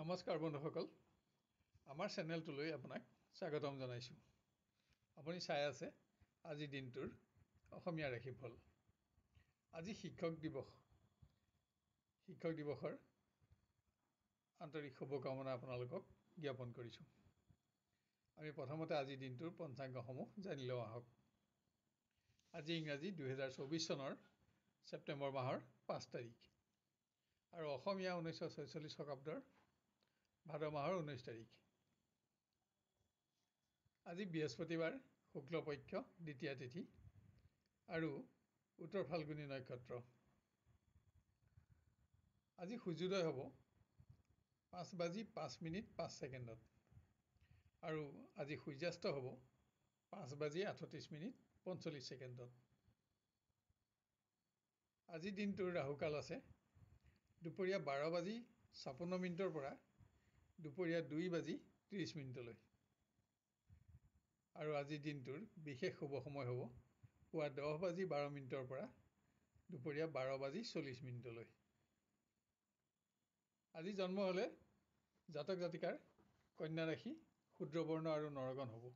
নমস্কাৰ বন্ধুসকল আমাৰ চেনেলটোলৈ আপোনাক স্বাগতম জনাইছোঁ আপুনি চাই আছে আজিৰ দিনটোৰ অসমীয়া ৰাশিফল আজি শিক্ষক দিৱস শিক্ষক দিৱসৰ আন্তৰিক শুভকামনা আপোনালোকক জ্ঞাপন কৰিছোঁ আমি প্ৰথমতে আজিৰ দিনটোৰ পঞ্চাংগসমূহ জানি লওঁ আহক আজি ইংৰাজী দুহেজাৰ চৌবিছ চনৰ ছেপ্টেম্বৰ মাহৰ পাঁচ তাৰিখ আৰু অসমীয়া ঊনৈছশ ছয়চল্লিছ শতাব্দৰ ভাদ মাহৰ ঊনৈছ তাৰিখ আজি বৃহস্পতিবাৰ শুক্ল পক্ষ দ্বিতীয়া তিথি আৰু উত্তৰ ফাল্গুনী নক্ষত্ৰ আজি সূৰ্যোদয় হ'ব পাঁচ বাজি পাঁচ মিনিট পাঁচ ছেকেণ্ডত আৰু আজি সূৰ্যাস্ত হ'ব পাঁচ বাজি আঠত্ৰিছ মিনিট পঞ্চল্লিছ ছেকেণ্ডত আজি দিনটোৰ ৰাহুকাল আছে দুপৰীয়া বাৰ বাজি ছাপন্ন মিনিটৰ পৰা দুপৰীয়া দুই বাজি ত্ৰিছ মিনিটলৈ আৰু আজিৰ দিনটোৰ বিশেষ শুভ সময় হ'ব পুৱা দহ বাজি বাৰ মিনিটৰ পৰা দুপৰীয়া বাৰ বাজি চল্লিছ মিনিটলৈ আজি জন্ম হ'লে জাতক জাতিকাৰ কন্যা ৰাশি শুদ্ৰবৰ্ণ আৰু নৰগণ হ'ব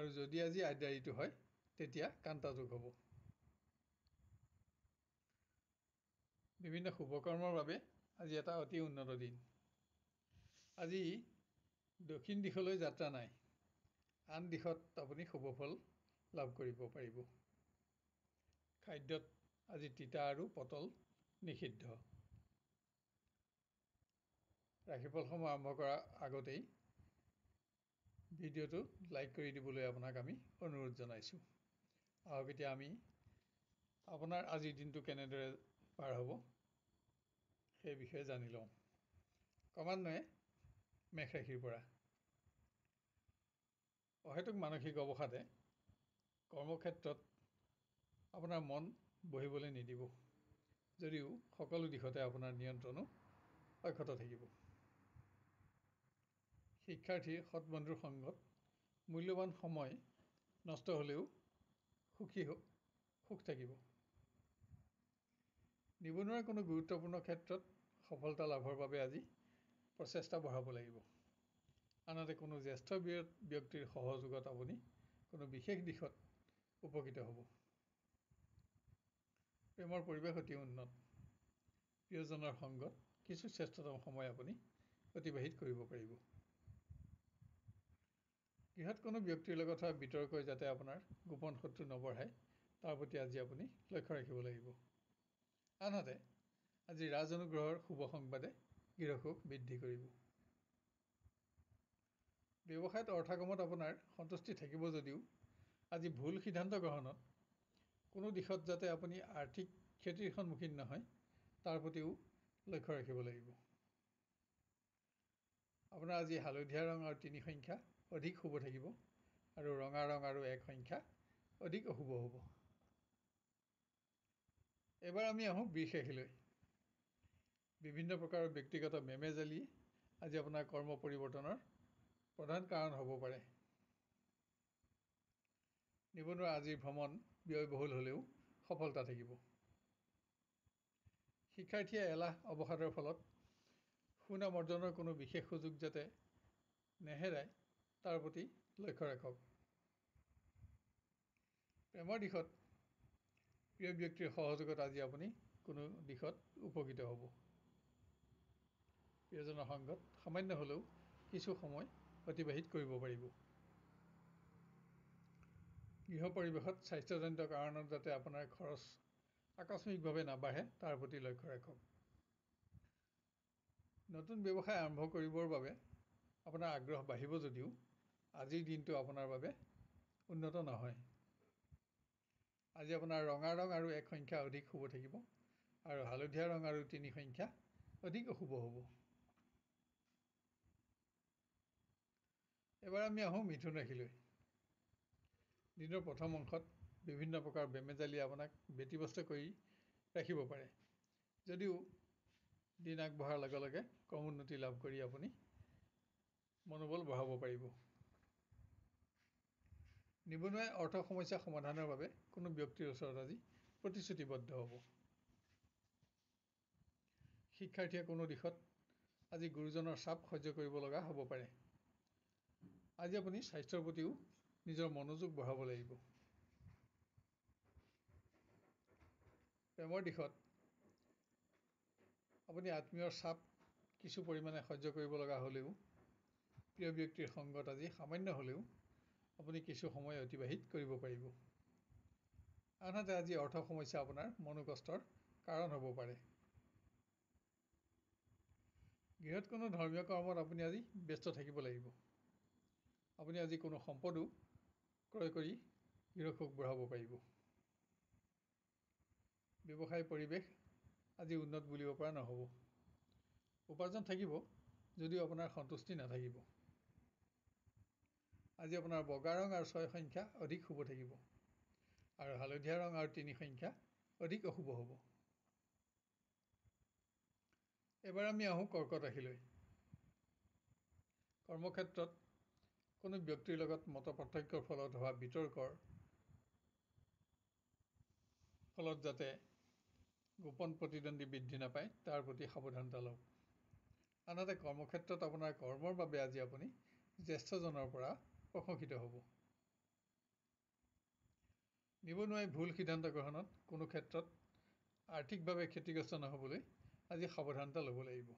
আৰু যদি আজি আদ্যা ঋতু হয় তেতিয়া কান্তাযোগ হ'ব বিভিন্ন শুভকৰ্মৰ বাবে আজি এটা অতি উন্নত দিন আজি দক্ষিণ দিশলৈ যাত্ৰা নাই আন দিশত আপুনি শুভফল লাভ কৰিব পাৰিব খাদ্যত আজি তিতা আৰু পটল নিষিদ্ধ ৰাশিফলসমূহ আৰম্ভ কৰাৰ আগতেই ভিডিঅ'টো লাইক কৰি দিবলৈ আপোনাক আমি অনুৰোধ জনাইছোঁ আহক এতিয়া আমি আপোনাৰ আজিৰ দিনটো কেনেদৰে পাৰ হ'ব সেই বিষয়ে জানি লওঁ ক্ৰমান্বয়ে মেঘ ৰাশিৰ পৰা অহেতুক মানসিক অৱসাদে কৰ্মক্ষেত্ৰত আপোনাৰ মন বহিবলৈ নিদিব যদিও সকলো দিশতে আপোনাৰ নিয়ন্ত্ৰণো অক্ষত থাকিব শিক্ষাৰ্থীৰ বন্ধুৰ সংগত মূল্যৱান সময় নষ্ট হ'লেও সুখী সুখ থাকিব নিবনুৱাৰ কোনো গুৰুত্বপূৰ্ণ ক্ষেত্ৰত সফলতা লাভৰ বাবে আজি প্ৰচেষ্টা বঢ়াব লাগিব আনহাতে কোনো জ্যেষ্ঠ ব্যক্তিৰ সহযোগত আপুনি কোনো বিশেষ দিশত উপকৃত হ'ব প্ৰেমৰ পৰিৱেশ অতি উন্নত প্ৰিয়জনৰ সংগত কিছু শ্ৰেষ্ঠতম সময় আপুনি অতিবাহিত কৰিব পাৰিব গৃহত কোনো ব্যক্তিৰ লগত হোৱা বিতৰ্কই যাতে আপোনাৰ গোপন শত্ৰু নবঢ়ায় তাৰ প্ৰতি আজি আপুনি লক্ষ্য ৰাখিব লাগিব আনহাতে আজি ৰাজ অনুগ্ৰহৰ শুভ সংবাদে গৃহসুখ বৃদ্ধি কৰিব ব্যৱসায়ত অৰ্থ কামত আপোনাৰ সন্তুষ্টি থাকিব যদিও আজি ভুল সিদ্ধান্ত গ্ৰহণত কোনো দিশত যাতে আপুনি আৰ্থিক ক্ষতিৰ সন্মুখীন নহয় তাৰ প্ৰতিও লক্ষ্য ৰাখিব লাগিব আপোনাৰ আজি হালধীয়া ৰং আৰু তিনি সংখ্যা অধিক শুভ থাকিব আৰু ৰঙা ৰং আৰু এক সংখ্যা অধিক অশুভ হ'ব এবাৰ আমি আহোঁ বিষ ৰাশিলৈ বিভিন্ন প্ৰকাৰৰ ব্যক্তিগত মেমেজালি আজি আপোনাৰ কৰ্ম পৰিৱৰ্তনৰ প্ৰধান কাৰণ হ'ব পাৰে নিবনুৱা আজিৰ ভ্ৰমণ ব্যয়বহুল হ'লেও সফলতা থাকিব শিক্ষাৰ্থীয়ে এলাহ অৱসাদৰ ফলত সুনাম অৰ্জনৰ কোনো বিশেষ সুযোগ যাতে নেহেৰাই তাৰ প্ৰতি লক্ষ্য ৰাখক প্ৰেমৰ দিশত প্ৰিয় ব্যক্তিৰ সহযোগত আজি আপুনি কোনো দিশত উপকৃত হ'ব প্ৰিয়জনৰ সংগত সামান্য হ'লেও কিছু সময় অতিবাহিত কৰিব পাৰিব গৃহ পৰিৱেশত স্বাস্থ্যজনিত কাৰণত যাতে আপোনাৰ খৰচ আকস্মিকভাৱে নাবাঢ়ে তাৰ প্ৰতি লক্ষ্য ৰাখক নতুন ব্যৱসায় আৰম্ভ কৰিবৰ বাবে আপোনাৰ আগ্ৰহ বাঢ়িব যদিও আজিৰ দিনটো আপোনাৰ বাবে উন্নত নহয় আজি আপোনাৰ ৰঙা ৰং আৰু এক সংখ্যা অধিক শুভ থাকিব আৰু হালধীয়া ৰং আৰু তিনি সংখ্যা অধিক অশুভ হ'ব এবাৰ আমি আহোঁ মিথুন ৰাশিলৈ দিনৰ প্ৰথম অংশত বিভিন্ন প্ৰকাৰ বেমেজালিয়ে আপোনাক ব্যতিব্যস্ত কৰি ৰাখিব পাৰে যদিও দিন আগবঢ়াৰ লগে লগে কম উন্নতি লাভ কৰি আপুনি মনোবল বঢ়াব পাৰিব নিবনুৱাই অৰ্থ সমস্যা সমাধানৰ বাবে কোনো ব্যক্তিৰ ওচৰত আজি প্ৰতিশ্ৰুতিবদ্ধ হ'ব শিক্ষাৰ্থীয়ে কোনো দিশত আজি গুৰুজনৰ চাপ সহ্য কৰিব লগা হ'ব পাৰে আজি আপুনি স্বাস্থ্যৰ প্ৰতিও নিজৰ মনোযোগ বঢ়াব লাগিব প্ৰেমৰ দিশত আপুনি আত্মীয়ৰ চাপ কিছু পৰিমাণে সহ্য কৰিব লগা হ'লেও প্ৰিয় ব্যক্তিৰ সংগত আজি সামান্য হ'লেও আপুনি কিছু সময় অতিবাহিত কৰিব পাৰিব আনহাতে আজি অৰ্থ সমস্যা আপোনাৰ মনো কষ্টৰ কাৰণ হ'ব পাৰে গৃহত কোনো ধৰ্মীয় কৰ্মত আপুনি আজি ব্যস্ত থাকিব লাগিব আপুনি আজি কোনো সম্পদো ক্ৰয় কৰি নিৰক্ষক বঢ়াব পাৰিব ব্যৱসায় পৰিৱেশ আজি উন্নত বুলিব পৰা নহ'ব উপাৰ্জন থাকিব যদিও আপোনাৰ সন্তুষ্টি নাথাকিব আজি আপোনাৰ বগা ৰং আৰু ছয় সংখ্যা অধিক শুভ থাকিব আৰু হালধীয়া ৰং আৰু তিনি সংখ্যা অধিক অশুভ হ'ব এবাৰ আমি আহোঁ কৰ্কট ৰাশিলৈ কৰ্মক্ষেত্ৰত কোনো ব্যক্তিৰ লগত মত পাৰ্থক্যৰ ফলত হোৱা বিতৰ্কৰ ফলত যাতে গোপন প্ৰতিদ্বন্দ্বী বৃদ্ধি নাপায় তাৰ প্ৰতি সাৱধানতা লওক আনহাতে কৰ্মক্ষেত্ৰত আপোনাৰ কৰ্মৰ বাবে আজি আপুনি জ্যেষ্ঠজনৰ পৰা প্ৰশংসিত হ'ব নিবনুৱাই ভুল সিদ্ধান্ত গ্ৰহণত কোনো ক্ষেত্ৰত আৰ্থিকভাৱে ক্ষতিগ্ৰস্ত নহ'বলৈ আজি সাৱধানতা ল'ব লাগিব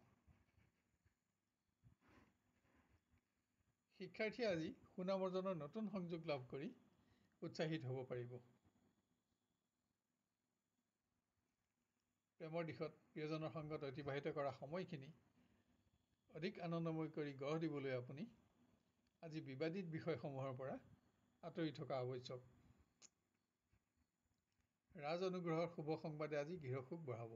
শিক্ষাৰ্থীয়ে আজি সুনাম অৰ্জনৰ নতুন সংযোগ লাভ কৰি উৎসাহিত হ'ব পাৰিব প্ৰেমৰ দিশত প্ৰিয়জনৰ সংগত অতিবাহিত কৰা সময়খিনি অধিক আনন্দময় কৰি গঢ় দিবলৈ আপুনি আজি বিবাদিত বিষয়সমূহৰ পৰা আঁতৰি থকা আৱশ্যক ৰাজ অনুগ্ৰহৰ শুভ সংবাদে আজি গৃহসুখ বঢ়াব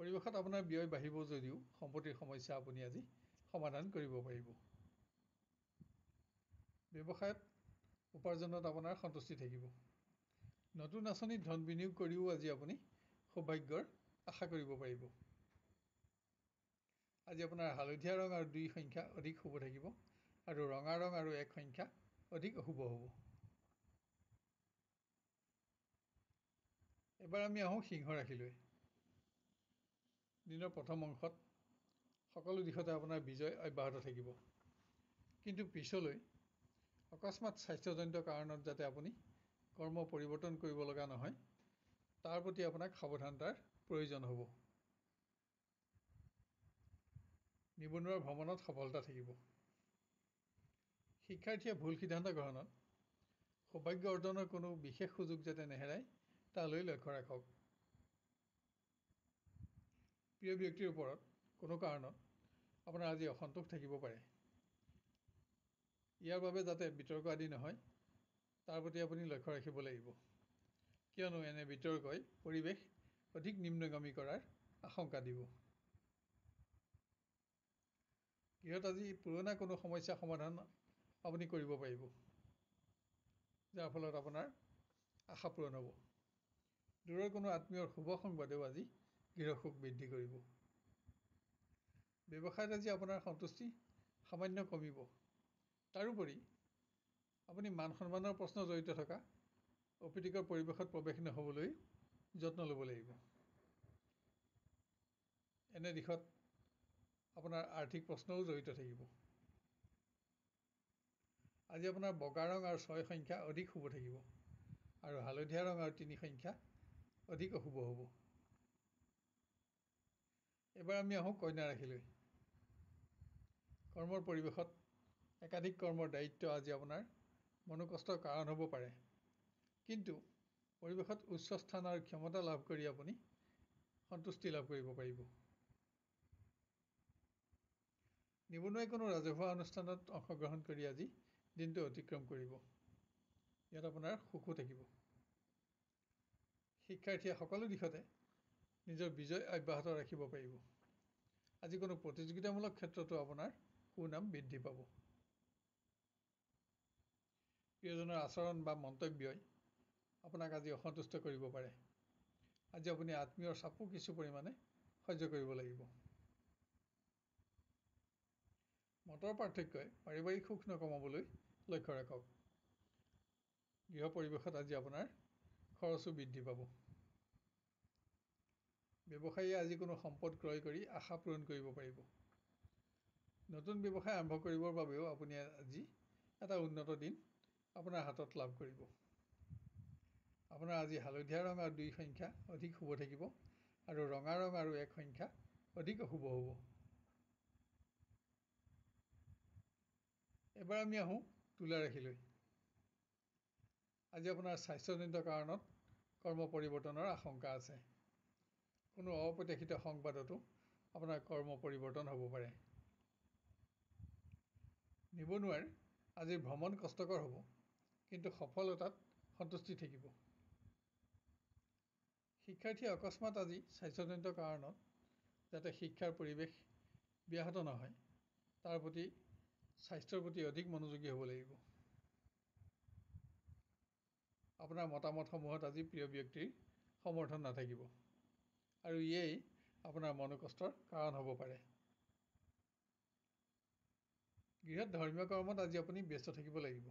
পৰিৱেশত আপোনাৰ ব্যয় বাঢ়িব যদিও সম্পত্তিৰ সমস্যা আপুনি আজি সমাধান কৰিব পাৰিব ব্যৱসায়ত উপাৰ্জনত আপোনাৰ সন্তুষ্টি থাকিব নতুন আঁচনিত ধন বিনিয়োগ কৰিও আজি আপুনি সৌভাগ্যৰ আশা কৰিব পাৰিব আজি আপোনাৰ হালধীয়া ৰং আৰু দুই সংখ্যা অধিক শুভ থাকিব আৰু ৰঙা ৰং আৰু এক সংখ্যা অধিক অশুভ হ'ব এবাৰ আমি আহোঁ সিংহ ৰাশিলৈ দিনৰ প্ৰথম অংশত সকলো দিশতে আপোনাৰ বিজয় অব্যাহত থাকিব কিন্তু পিছলৈ অকস্মাত স্বাস্থ্যজনিত কাৰণত যাতে আপুনি কৰ্ম পৰিৱৰ্তন কৰিব লগা নহয় তাৰ প্ৰতি আপোনাক সাৱধানতাৰ প্ৰয়োজন হ'ব নিবনুৱাৰ ভ্ৰমণত সফলতা থাকিব শিক্ষাৰ্থীয়ে ভুল সিদ্ধান্ত গ্ৰহণত সৌভাগ্য অৰ্জনৰ কোনো বিশেষ সুযোগ যাতে নেহেৰাই তালৈ লক্ষ্য ৰাখক প্ৰিয় ব্যক্তিৰ ওপৰত কোনো কাৰণত আপোনাৰ আজি অসন্তোষ থাকিব পাৰে ইয়াৰ বাবে যাতে বিতৰ্ক আদি নহয় তাৰ প্ৰতি আপুনি লক্ষ্য ৰাখিব লাগিব কিয়নো এনে বিতৰ্কই পৰিৱেশ অধিক নিম্নগামী কৰাৰ আশংকা দিব গৃহত আজি পুৰণা কোনো সমস্যা সমাধান আপুনি কৰিব পাৰিব যাৰ ফলত আপোনাৰ আশা পূৰণ হ'ব দূৰৰ কোনো আত্মীয়ৰ শুভ সংবাদেও আজি গৃহ সুখ বৃদ্ধি কৰিব ব্যৱসায়ত আজি আপোনাৰ সন্তুষ্টি সামান্য কমিব তাৰোপৰি আপুনি মান সন্মানৰ প্ৰশ্ন জড়িত থকা অপ্ৰীতিকৰ পৰিৱেশত প্ৰৱেশ নহ'বলৈ যত্ন ল'ব লাগিব এনে দিশত আপোনাৰ আৰ্থিক প্ৰশ্নও জড়িত থাকিব আজি আপোনাৰ বগা ৰং আৰু ছয় সংখ্যা অধিক শুভ থাকিব আৰু হালধীয়া ৰং আৰু তিনি সংখ্যা অধিক অশুভ হ'ব এবাৰ আমি আহোঁ কন্যা ৰাশিলৈ কৰ্মৰ পৰিৱেশত একাধিক কৰ্মৰ দায়িত্ব আজি আপোনাৰ মনো কষ্টৰ কাৰণ হ'ব পাৰে কিন্তু পৰিৱেশত উচ্চ স্থান আৰু ক্ষমতা লাভ কৰি আপুনি সন্তুষ্টি লাভ কৰিব পাৰিব নিবনুৱাই কোনো ৰাজহুৱা অনুষ্ঠানত অংশগ্ৰহণ কৰি আজি দিনটো অতিক্ৰম কৰিব ইয়াত আপোনাৰ সুখো থাকিব শিক্ষাৰ্থীয়ে সকলো দিশতে নিজৰ বিজয় অব্যাহত ৰাখিব পাৰিব আজি কোনো প্ৰতিযোগিতামূলক ক্ষেত্ৰতো আপোনাৰ সুনাম বৃদ্ধি পাব প্ৰিয়জনৰ আচৰণ বা মন্তব্যই আপোনাক আজি অসন্তুষ্ট কৰিব পাৰে আজি আপুনি আত্মীয়ৰ চাপো কিছু পৰিমাণে সহ্য কৰিব লাগিব মতৰ পাৰ্থক্যই পাৰিবাৰিক সুখ নকমাবলৈ লক্ষ্য ৰাখক গৃহ পৰিৱেশত আজি আপোনাৰ খৰচো বৃদ্ধি পাব ব্যৱসায়ীয়ে আজি কোনো সম্পদ ক্ৰয় কৰি আশা পূৰণ কৰিব পাৰিব নতুন ব্যৱসায় আৰম্ভ কৰিবৰ বাবেও আপুনি আজি এটা উন্নত দিন আপোনাৰ হাতত লাভ কৰিব আপোনাৰ আজি হালধীয়া ৰং আৰু দুই সংখ্যা অধিক শুভ থাকিব আৰু ৰঙা ৰং আৰু এক সংখ্যা অধিক অশুভ হ'ব এবাৰ আমি আহোঁ তুলা ৰাশিলৈ আজি আপোনাৰ স্বাস্থ্যজনিত কাৰণত কৰ্ম পৰিৱৰ্তনৰ আশংকা আছে কোনো অপ্ৰত্যাশিত সংবাদতো আপোনাৰ কৰ্ম পৰিৱৰ্তন হ'ব পাৰে নিবনুৱাৰ আজি ভ্ৰমণ কষ্টকৰ হ'ব কিন্তু সফলতাত সন্তুষ্টি থাকিব শিক্ষাৰ্থীয়ে অকস্মাত আজি স্বাস্থ্যজনিত কাৰণত যাতে শিক্ষাৰ পৰিৱেশ ব্যাহত নহয় তাৰ প্ৰতি স্বাস্থ্যৰ প্ৰতি অধিক মনোযোগী হ'ব লাগিব আপোনাৰ মতামতসমূহত আজি প্ৰিয় ব্যক্তিৰ সমৰ্থন নাথাকিব আৰু ইয়েই আপোনাৰ কষ্টৰ কাৰণ হ'ব পাৰে গৃহত ধৰ্মীয় কৰ্মত আজি আপুনি ব্যস্ত থাকিব লাগিব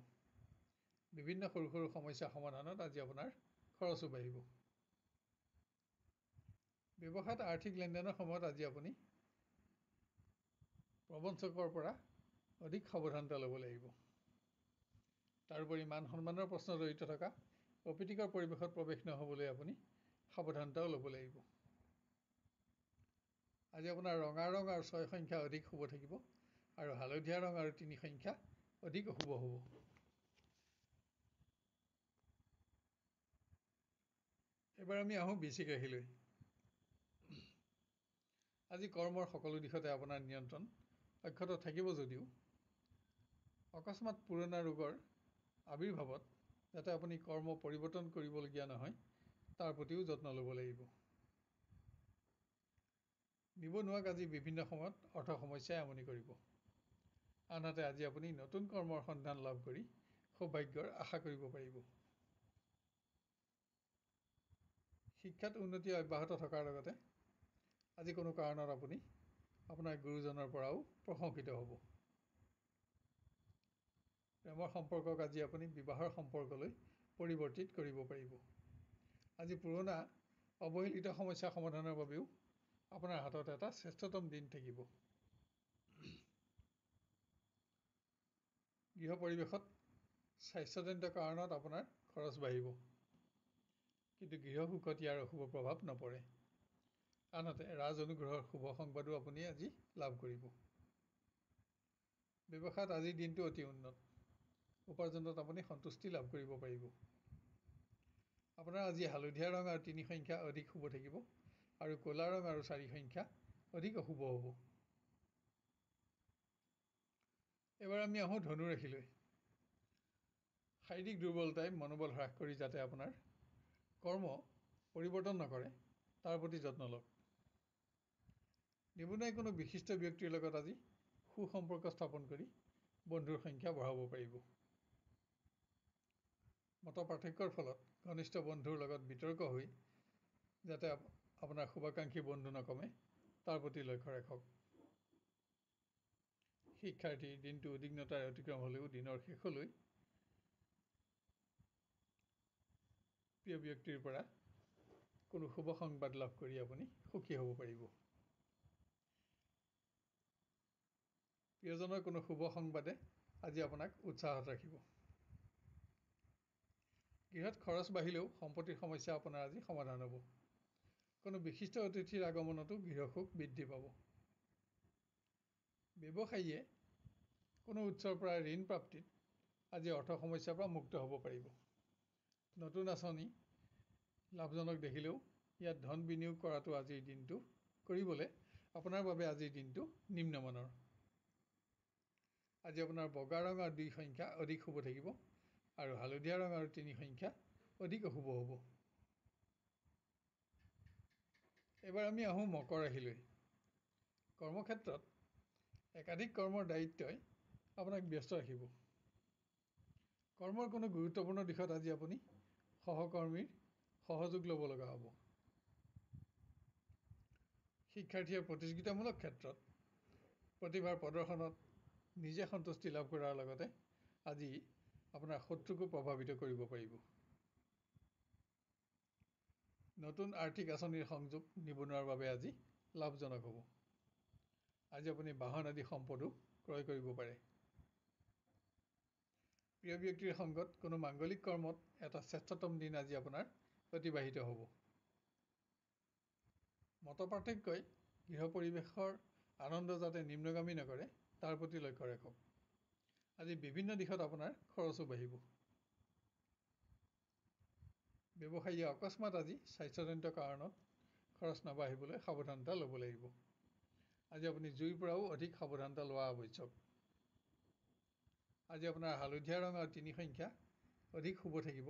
বিভিন্ন সৰু সৰু সমস্যা সমাধানত আজি আপোনাৰ খৰচো বাঢ়িব ব্যৱসায়ত আৰ্থিক লেনদেনৰ সময়ত আজি আপুনি প্ৰবঞ্চকৰ পৰা অধিক সাৱধানতা ল'ব লাগিব তাৰোপৰি মান সন্মানৰ প্ৰশ্ন জড়িত থকা অপ্ৰীতিকৰ পৰিৱেশত প্ৰৱেশ নহ'বলৈ আপুনি সাৱধানতাও ল'ব লাগিব আজি আপোনাৰ ৰঙা ৰং আৰু ছয় সংখ্যা অধিক শুভ থাকিব আৰু হালধীয়া ৰং আৰু তিনি সংখ্যা অধিক অশুভ হ'ব এইবাৰ আমি আহোঁ বেছি কাহিলৈ আজি কৰ্মৰ সকলো দিশতে আপোনাৰ নিয়ন্ত্ৰণ অক্ষত থাকিব যদিও অকস্মাত পুৰণা ৰোগৰ আৱিৰ্ভাৱত যাতে আপুনি কৰ্ম পৰিৱৰ্তন কৰিবলগীয়া নহয় তাৰ প্ৰতিও যত্ন ল'ব লাগিব নিবনুৱাক আজি বিভিন্ন সময়ত অৰ্থ সমস্যাই আমনি কৰিব আনহাতে আজি আপুনি নতুন কৰ্মৰ সন্ধান লাভ কৰি সৌভাগ্যৰ আশা কৰিব পাৰিব শিক্ষাত উন্নতি অব্যাহত থকাৰ লগতে আজি কোনো কাৰণত আপুনি আপোনাৰ গুৰুজনৰ পৰাও প্ৰশংসিত হ'ব প্ৰেমৰ সম্পৰ্কক আজি আপুনি বিবাহৰ সম্পৰ্কলৈ পৰিৱৰ্তিত কৰিব পাৰিব আজি পুৰণা অৱহেলিত সমস্যা সমাধানৰ বাবেও আপোনাৰ হাতত এটা শ্ৰেষ্ঠতম দিন থাকিব গৃহ পৰিৱেশত স্বাস্থ্যজনিত কাৰণত আপোনাৰ খৰচ বাঢ়িব কিন্তু গৃহসুখত ইয়াৰ অশুভ প্ৰভাৱ নপৰে আনহাতে ৰাজ অনুগ্ৰহৰ শুভ সংবাদো আপুনি আজি লাভ কৰিব ব্যৱসায়ত আজিৰ দিনটো অতি উন্নত উপাৰ্জনত আপুনি সন্তুষ্টি লাভ কৰিব পাৰিব আপোনাৰ আজি হালধীয়া ৰং আৰু তিনি সংখ্যা অধিক শুভ থাকিব আৰু ক'লা ৰং আৰু চাৰি সংখ্যা অধিক অশুভ হ'ব এবাৰ আমি আহোঁ ধনুৰাশিলৈ শাৰীৰিক দুৰ্বলতাই মনোবল হ্ৰাস কৰি যাতে আপোনাৰ কৰ্ম পৰিৱৰ্তন নকৰে তাৰ প্ৰতি যত্ন লওক নিবনুৱাই কোনো বিশিষ্ট ব্যক্তিৰ লগত আজি সু সম্পৰ্ক স্থাপন কৰি বন্ধুৰ সংখ্যা বঢ়াব পাৰিব মত পাৰ্থক্যৰ ফলত ঘনিষ্ঠ বন্ধুৰ লগত বিতৰ্ক হৈ যাতে আপোনাৰ শুভাকাংক্ষী বন্ধু নকমে তাৰ প্ৰতি লক্ষ্য ৰাখক শিক্ষাৰ্থীৰ দিনটো উদ্বিগ্নতাৰে অতিক্ৰম হ'লেও দিনৰ শেষলৈ প্ৰিয় ব্যক্তিৰ পৰা কোনো শুভ সংবাদ লাভ কৰি আপুনি সুখী হ'ব পাৰিব প্ৰিয়জনৰ কোনো শুভ সংবাদে আজি আপোনাক উৎসাহত ৰাখিব গৃহত খৰচ বাঢ়িলেও সম্পত্তিৰ সমস্যা আপোনাৰ আজি সমাধান হ'ব কোনো বিশিষ্ট অতিথিৰ আগমনতো গৃহসুখ বৃদ্ধি পাব ব্যৱসায়ীয়ে কোনো উৎসৰ পৰা ঋণ প্ৰাপ্তিত আজি অৰ্থ সমস্যাৰ পৰা মুক্ত হ'ব পাৰিব নতুন আঁচনি লাভজনক দেখিলেও ইয়াত ধন বিনিয়োগ কৰাটো আজিৰ দিনটো কৰিবলৈ আপোনাৰ বাবে আজিৰ দিনটো নিম্নমানৰ আজি আপোনাৰ বগা আৰু দুই সংখ্যা অধিক শুভ থাকিব আৰু হালধীয়া আৰু তিনি সংখ্যা অধিক অশুভ হ'ব এবাৰ আমি আহোঁ মকৰ ৰাশিলৈ কৰ্মক্ষেত্ৰত একাধিক কৰ্মৰ দায়িত্বই আপোনাক ব্যস্ত ৰাখিব কৰ্মৰ কোনো গুৰুত্বপূৰ্ণ দিশত আজি আপুনি সহকৰ্মীৰ সহযোগ ল'ব লগা হ'ব শিক্ষাৰ্থীয়ে প্ৰতিযোগিতামূলক ক্ষেত্ৰত প্ৰতিভাৰ প্ৰদৰ্শনত নিজে সন্তুষ্টি লাভ কৰাৰ লগতে আজি আপোনাৰ শত্ৰুকো প্ৰভাৱিত কৰিব পাৰিব নতুন আৰ্থিক আঁচনিৰ সংযোগ নিবনুৱাৰ বাবে আজি লাভজনক হ'ব আজি আপুনি বাহন আদি সম্পদো ক্ৰয় কৰিব পাৰে প্ৰিয় ব্যক্তিৰ সংগত কোনো মাংগলিক কৰ্মত এটা শ্ৰেষ্ঠতম দিন আজি আপোনাৰ অতিবাহিত হ'ব মত পাৰ্থক্যই গৃহ পৰিৱেশৰ আনন্দ যাতে নিম্নগামী নকৰে তাৰ প্ৰতি লক্ষ্য ৰাখক আজি বিভিন্ন দিশত আপোনাৰ খৰচো বাঢ়িব ব্যৱসায়ীয়ে অকস্মাত আজি স্বাস্থ্যজনিত কাৰণত খৰচ নাবাঢ়িবলৈ সাৱধানতা ল'ব লাগিব আজি আপুনি জুইৰ পৰাও অধিক সাৱধানতা লোৱা আৱশ্যক আজি আপোনাৰ হালধীয়া আৰু তিনি সংখ্যা অধিক শুভ থাকিব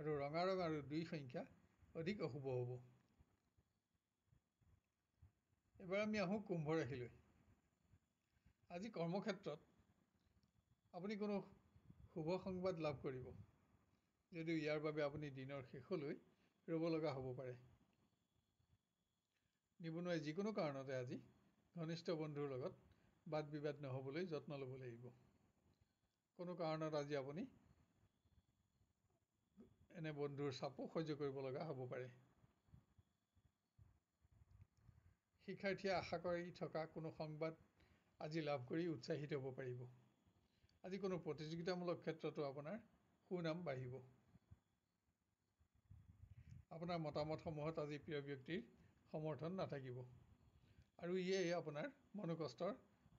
আৰু ৰঙা ৰঙ আৰু দুই সংখ্যা অধিক অশুভ হ'ব এবাৰ আমি আহোঁ কুম্ভ ৰাশিলৈ আজি কৰ্মক্ষেত্ৰত আপুনি কোনো শুভ সংবাদ লাভ কৰিব যদিও ইয়াৰ বাবে আপুনি দিনৰ শেষলৈ ৰ'ব লগা হ'ব পাৰে নিবনুৱাই যিকোনো কাৰণতে আজি ঘনিষ্ঠ বন্ধুৰ লগত বাদ বিবাদ নহ'বলৈ যত্ন ল'ব লাগিব কোনো কাৰণত আজি আপুনি এনে বন্ধুৰ চাপো সহ্য কৰিব লগা হ'ব পাৰে শিক্ষাৰ্থীয়ে আশা কৰি থকা কোনো সংবাদ আজি লাভ কৰি উৎসাহিত হ'ব পাৰিব আজি কোনো প্ৰতিযোগিতামূলক ক্ষেত্ৰতো আপোনাৰ সুনাম বাঢ়িব আপোনাৰ মতামতসমূহত আজি প্ৰিয় ব্যক্তিৰ সমৰ্থন নাথাকিব আৰু ইয়ে আপোনাৰ মনোকষ্টৰ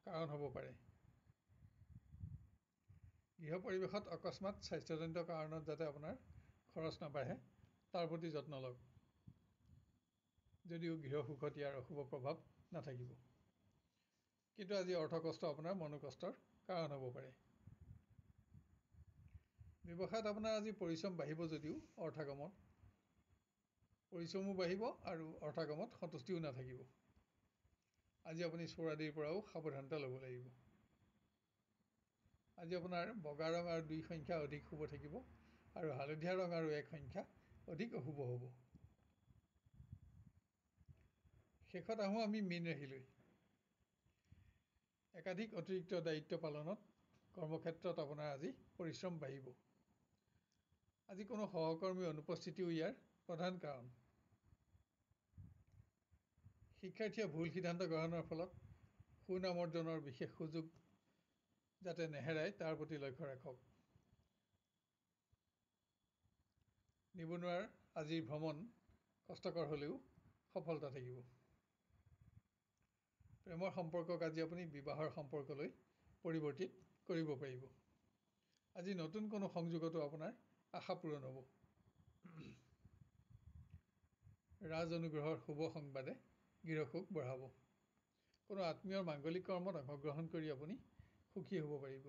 কাৰণ হ'ব পাৰে গৃহ পৰিৱেশত অকস্মাত স্বাস্থ্যজনিত কাৰণত যাতে আপোনাৰ খৰচ নাবাঢ়ে তাৰ প্ৰতি যত্ন লওক যদিও গৃহ সুখত ইয়াৰ অশুভ প্ৰভাৱ নাথাকিব কিন্তু আজি অৰ্থ কষ্ট আপোনাৰ মনো কষ্টৰ কাৰণ হ'ব পাৰে ব্যৱসায়ত আপোনাৰ আজি পৰিশ্ৰম বাঢ়িব যদিও অৰ্থাগমত পৰিশ্ৰমো বাঢ়িব আৰু অৰ্থাগমত সন্তুষ্টিও নাথাকিব আজি আপুনি চোৰ আদিৰ পৰাও সাৱধানতা ল'ব লাগিব আজি আপোনাৰ বগা ৰং আৰু দুই সংখ্যা অধিক শুভ থাকিব আৰু হালধীয়া ৰং আৰু এক সংখ্যা অধিক অশুভ হ'ব শেষত আহোঁ আমি মীন ৰাশিলৈ একাধিক অতিৰিক্ত দায়িত্ব পালনত কৰ্মক্ষেত্ৰত আপোনাৰ আজি পৰিশ্ৰম বাঢ়িব আজি কোনো সহকৰ্মীৰ অনুপস্থিতিও ইয়াৰ প্ৰধান কাৰণ শিক্ষাৰ্থীয়ে ভুল সিদ্ধান্ত গ্ৰহণৰ ফলত সুনাম অৰ্জনৰ বিশেষ সুযোগ যাতে নেহেৰাই তাৰ প্ৰতি লক্ষ্য ৰাখক নিবনুৱাৰ আজিৰ ভ্ৰমণ কষ্টকৰ হ'লেও সফলতা থাকিব প্ৰেমৰ সম্পৰ্কক আজি আপুনি বিবাহৰ সম্পৰ্কলৈ পৰিৱৰ্তিত কৰিব পাৰিব আজি নতুন কোনো সংযোগতো আপোনাৰ আশা পূৰণ হ'ব ৰাজ অনুগ্ৰহৰ শুভ সংবাদে গৃহসুখ বঢ়াব কোনো আত্মীয়ৰ মাংগলিক কৰ্মত অংশগ্ৰহণ কৰি আপুনি সুখী হ'ব পাৰিব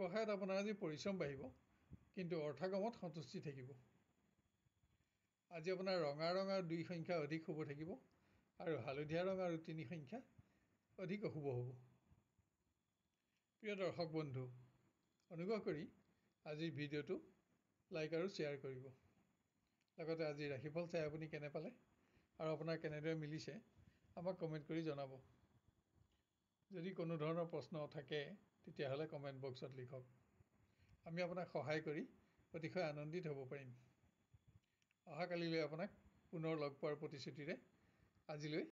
ব্যৱসায়ত আপোনাৰ আজি পৰিশ্ৰম বাঢ়িব কিন্তু অৰ্থাগমত সন্তুষ্টি থাকিব আজি আপোনাৰ ৰঙা আৰু দুই সংখ্যা অধিক শুভ থাকিব আৰু হালধীয়া ৰঙ আৰু তিনি সংখ্যা অধিক অশুভ হ'ব প্ৰিয় দৰ্শক বন্ধু অনুগ্ৰহ কৰি আজিৰ ভিডিঅ'টো লাইক আৰু শ্বেয়াৰ কৰিব লগতে আজি ৰাশিফল চাই আপুনি কেনে পালে আৰু আপোনাৰ কেনেদৰে মিলিছে আমাক কমেণ্ট কৰি জনাব যদি কোনো ধৰণৰ প্ৰশ্ন থাকে তেতিয়াহ'লে কমেণ্ট বক্সত লিখক আমি আপোনাক সহায় কৰি অতিশয় আনন্দিত হ'ব পাৰিম অহাকালিলৈ আপোনাক পুনৰ লগ পোৱাৰ প্ৰতিশ্ৰুতিৰে আজিলৈ